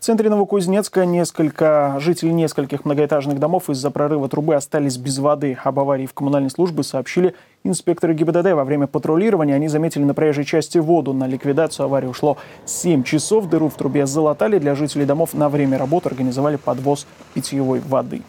В центре Новокузнецка несколько жителей нескольких многоэтажных домов из-за прорыва трубы остались без воды. Об аварии в коммунальной службе сообщили инспекторы ГИБДД. Во время патрулирования они заметили на проезжей части воду. На ликвидацию аварии ушло 7 часов. Дыру в трубе залатали. Для жителей домов на время работы организовали подвоз питьевой воды.